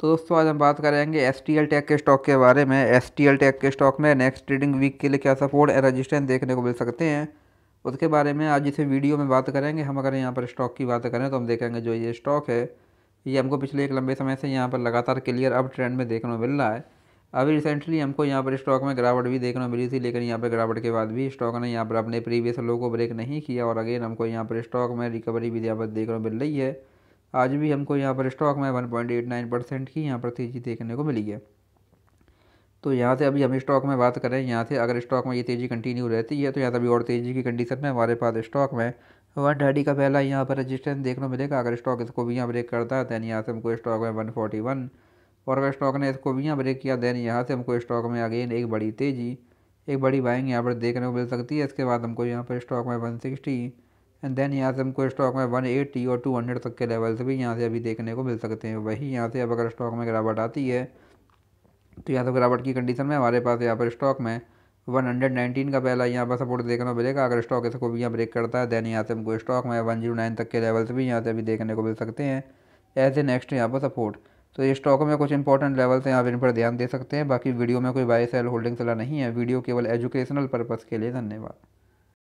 तो दोस्तों आज हम बात करेंगे एस टी एल टेक के स्टॉक के बारे में एस टी एल टेक के स्टॉक में नेक्स्ट ट्रेडिंग वीक के लिए क्या सपोर्ट एंड रजिस्टेंस देखने को मिल सकते हैं उसके बारे में आज इसे वीडियो में बात करेंगे हम अगर यहाँ पर स्टॉक की बात करें तो हम देखेंगे जो ये स्टॉक है ये हमको पिछले एक लंबे समय से यहाँ पर लगातार क्लियर अप ट्रेंड में देखने को मिल रहा है अभी रिसेंटली हमको यहाँ पर स्टॉक में गिरावट भी देखने को मिली थी लेकिन यहाँ पर गिरावट के बाद भी स्टॉक ने यहाँ पर अपने प्रीवियस लो को ब्रेक नहीं किया और अगेन हमको यहाँ पर स्टॉक में रिकवरी भी यहाँ पर देखने को मिल रही है आज भी हमको यहाँ पर स्टॉक में one point eight nine percent की यहाँ पर तेज़ी देखने को मिली है तो यहाँ से अभी हम स्टॉक में बात करें यहाँ से अगर स्टॉक में ये तेज़ी कंटिन्यू रहती है तो यहाँ से अभी और तेज़ी की कंडीशन में हमारे पास स्टॉक में वन थर्टी का पहला यहाँ पर रजिस्टेंस देखने को मिलेगा अगर स्टॉक इसको भी यहाँ ब्रेक करता है दैन यहाँ से हमको स्टॉक में वन फोर्टी वन और अगर स्टॉक ने इसको भी यहाँ ब्रेक किया दैन यहाँ से हमको स्टॉक में अगेन एक बड़ी तेज़ी एक बड़ी बाइंग यहाँ पर देखने को मिल सकती है इसके बाद हमको यहाँ पर स्टॉक में वन सिक्सटी एंड देन यहाँ से हमको स्टॉक में 180 और 200 तक के लेवल से भी यहाँ से अभी देखने को मिल सकते हैं वही यहाँ से अब अगर स्टॉक में गिरावट आती है तो यहाँ से गिरावट की कंडीशन में हमारे पास यहाँ पर स्टॉक में 119 का पहला यहाँ पर सपोर्ट देखना मिलेगा अगर स्टॉक इसको भी यहाँ ब्रेक करता है देन यहाँ से हमको स्टॉक में नाइन तक के लेवल से भी यहाँ से अभी देखने को मिल सकते हैं एज ए नेक्स्ट यहाँ पर सपोर्ट तो ये स्टॉक में कुछ इंपॉर्टेंट लेवल्स हैं आप इन पर ध्यान दे सकते हैं बाकी वीडियो में कोई बाय सेल होल्डिंग सलाह नहीं है वीडियो केवल एजुकेशनल पर्पज़ के लिए धन्यवाद